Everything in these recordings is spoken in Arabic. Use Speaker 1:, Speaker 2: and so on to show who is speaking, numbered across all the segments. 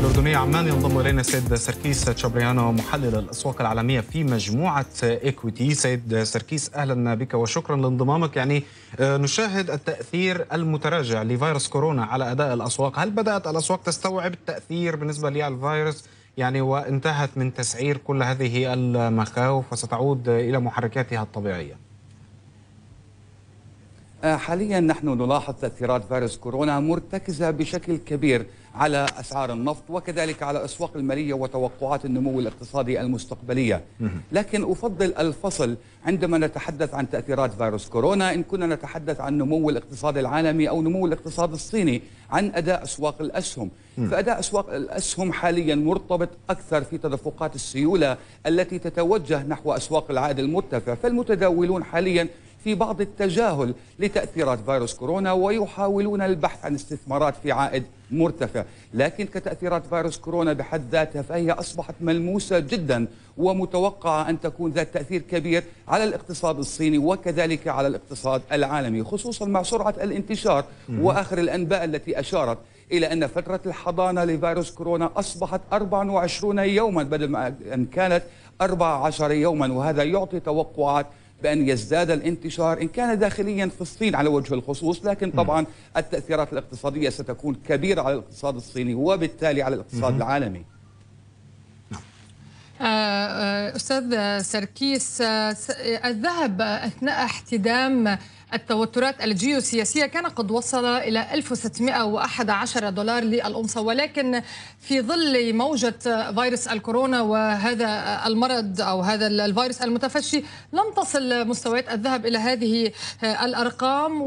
Speaker 1: الأردنية عمان ينضم إلينا السيد سركيس تشابريانو محلل الأسواق العالمية في مجموعة إيكويتي سيد سركيس أهلا بك وشكرا لانضمامك يعني آه، نشاهد التأثير المتراجع لفيروس كورونا على أداء الأسواق هل بدأت الأسواق تستوعب التأثير بالنسبة للفيروس يعني وانتهت من تسعير كل هذه المخاوف وستعود إلى محركاتها الطبيعية
Speaker 2: آه، حاليا نحن نلاحظ تأثيرات فيروس كورونا مرتكزة بشكل كبير على أسعار النفط وكذلك على أسواق المالية وتوقعات النمو الاقتصادي المستقبلية لكن أفضل الفصل عندما نتحدث عن تأثيرات فيروس كورونا إن كنا نتحدث عن نمو الاقتصاد العالمي أو نمو الاقتصاد الصيني عن أداء أسواق الأسهم فأداء أسواق الأسهم حاليا مرتبط أكثر في تدفقات السيولة التي تتوجه نحو أسواق العائد المرتفع فالمتداولون حاليا في بعض التجاهل لتأثيرات فيروس كورونا ويحاولون البحث عن استثمارات في عائد مرتفع لكن كتأثيرات فيروس كورونا بحد ذاتها فهي أصبحت ملموسة جدا ومتوقعة أن تكون ذات تأثير كبير على الاقتصاد الصيني وكذلك على الاقتصاد العالمي خصوصا مع سرعة الانتشار وآخر الأنباء التي أشارت إلى أن فترة الحضانة لفيروس كورونا أصبحت 24 يوما بدل ما أن كانت 14 يوما وهذا يعطي توقعات بأن يزداد الانتشار إن كان داخليا في الصين على وجه الخصوص لكن طبعا التأثيرات الاقتصادية ستكون كبيرة على الاقتصاد الصيني وبالتالي على الاقتصاد العالمي
Speaker 3: نعم. آه، آه، أستاذ سركيس آه، الذهب أثناء احتدام التوترات الجيوسياسية كان قد وصل إلى 1611 دولار للأنصة ولكن في ظل موجة فيروس الكورونا وهذا المرض أو هذا الفيروس المتفشي لم تصل مستويات الذهب إلى هذه الأرقام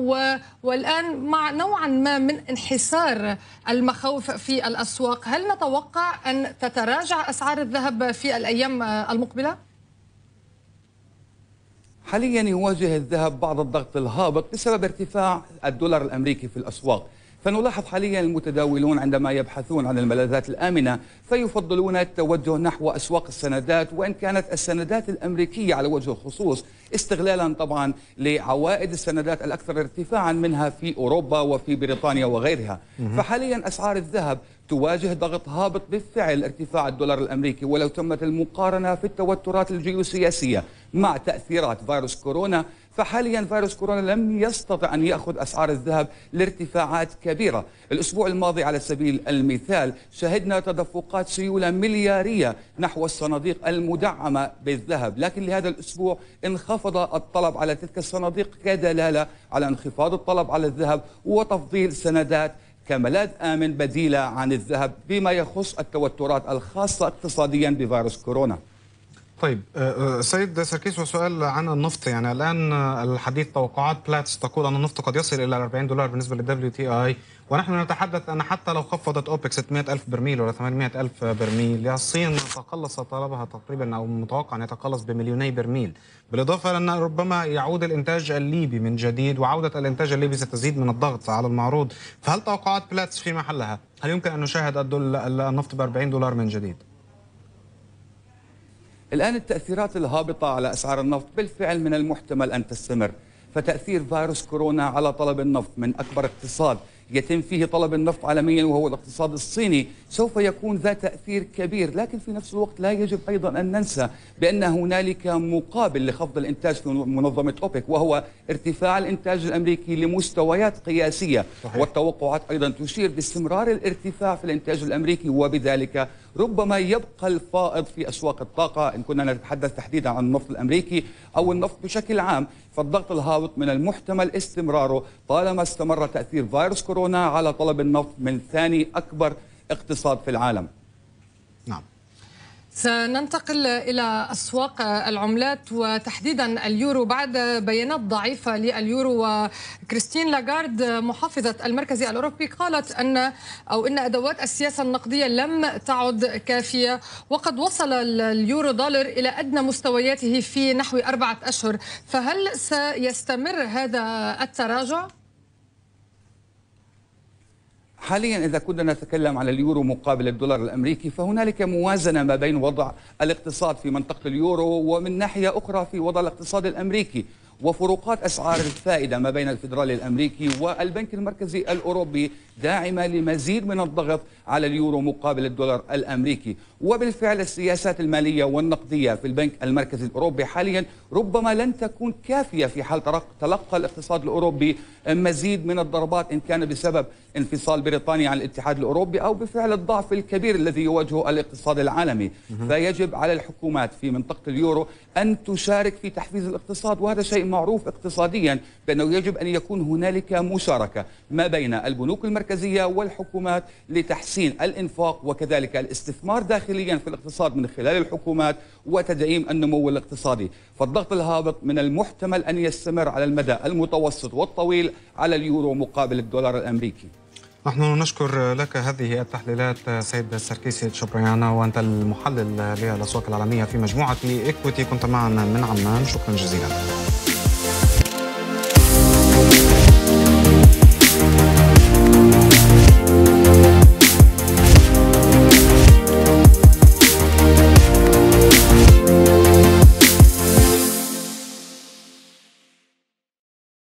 Speaker 3: والآن مع نوعا ما من انحسار المخاوف في الأسواق هل نتوقع أن تتراجع أسعار الذهب في الأيام المقبلة؟
Speaker 2: حاليا يواجه الذهب بعض الضغط الهابط بسبب ارتفاع الدولار الامريكي في الاسواق فنلاحظ حاليا المتداولون عندما يبحثون عن الملاذات الآمنة فيفضلون التوجه نحو أسواق السندات وإن كانت السندات الأمريكية على وجه الخصوص استغلالا طبعا لعوائد السندات الأكثر ارتفاعا منها في أوروبا وفي بريطانيا وغيرها فحاليا أسعار الذهب تواجه ضغط هابط بالفعل ارتفاع الدولار الامريكي ولو تمت المقارنه في التوترات الجيوسياسيه مع تاثيرات فيروس كورونا فحاليا فيروس كورونا لم يستطع أن يأخذ أسعار الذهب لارتفاعات كبيرة الأسبوع الماضي على سبيل المثال شهدنا تدفقات سيولة مليارية نحو الصناديق المدعمة بالذهب لكن لهذا الأسبوع انخفض الطلب على تلك الصناديق كدلالة على انخفاض الطلب على الذهب وتفضيل سندات كملاذ آمن بديلة عن الذهب بما يخص التوترات الخاصة اقتصاديا بفيروس كورونا
Speaker 1: طيب آه، آه، سيد سركيس وسؤال عن النفط يعني الان آه، الحديث توقعات بلاتس تقول ان النفط قد يصل الى 40 دولار بالنسبه للدبليو تي اي ونحن نتحدث ان حتى لو خفضت اوبك 600 الف برميل ولا 800 الف برميل الصين تقلص طلبها تقريبا او متوقع ان يتقلص بمليوني برميل بالاضافه لان ربما يعود الانتاج الليبي من جديد وعوده الانتاج الليبي ستزيد من الضغط على المعروض فهل توقعات بلاتس في محلها هل يمكن ان نشاهد النفط ب 40 دولار من جديد
Speaker 2: الآن التأثيرات الهابطة على أسعار النفط بالفعل من المحتمل أن تستمر فتأثير فيروس كورونا على طلب النفط من أكبر اقتصاد يتم فيه طلب النفط عالميا وهو الاقتصاد الصيني سوف يكون ذا تأثير كبير لكن في نفس الوقت لا يجب أيضا أن ننسى بأن هنالك مقابل لخفض الإنتاج في منظمة أوبك وهو ارتفاع الإنتاج الأمريكي لمستويات قياسية صحيح. والتوقعات أيضا تشير باستمرار الارتفاع في الإنتاج الأمريكي وبذلك ربما يبقى الفائض في أسواق الطاقة إن كنا نتحدث تحديدا عن النفط الأمريكي أو النفط بشكل عام فالضغط الهابط من المحتمل استمراره طالما استمر تأثير فيروس كورونا على طلب النفط من ثاني أكبر اقتصاد في العالم نعم
Speaker 3: سننتقل إلى أسواق العملات وتحديدا اليورو بعد بيانات ضعيفة لليورو وكريستين لاغارد محافظة المركز الأوروبي قالت أن أو أن أدوات السياسة النقدية لم تعد كافية وقد وصل اليورو دولار إلى أدنى مستوياته في نحو أربعة أشهر فهل سيستمر هذا التراجع؟
Speaker 2: حاليا إذا كنا نتكلم على اليورو مقابل الدولار الأمريكي فهنالك موازنة ما بين وضع الاقتصاد في منطقة اليورو ومن ناحية أخرى في وضع الاقتصاد الأمريكي وفروقات أسعار الفائدة ما بين الفيدرالي الأمريكي والبنك المركزي الأوروبي داعمة لمزيد من الضغط على اليورو مقابل الدولار الأمريكي وبالفعل السياسات المالية والنقدية في البنك المركزي الأوروبي حاليا ربما لن تكون كافية في حال تلقى الاقتصاد الأوروبي مزيد من الضربات إن كان بسبب انفصال بريطانيا عن الاتحاد الأوروبي أو بفعل الضعف الكبير الذي يواجهه الاقتصاد العالمي فيجب على الحكومات في منطقة اليورو أن تشارك في تحفيز الاقتصاد وهذا شيء معروف اقتصاديا بأنه يجب أن يكون هنالك مشاركة ما بين البنوك المركزية والحكومات لتحسين الإنفاق وكذلك الاستثمار داخليا في الاقتصاد من خلال الحكومات وتدعيم النمو الاقتصادي فالضغط الهابط من المحتمل أن يستمر على المدى المتوسط والطويل على اليورو مقابل الدولار الأمريكي
Speaker 1: نحن نشكر لك هذه التحليلات سيد سركيسي تشبريانا وانت المحلل للاسواق العالميه في مجموعه ايكويتي كنت معنا من عمان شكرا جزيلا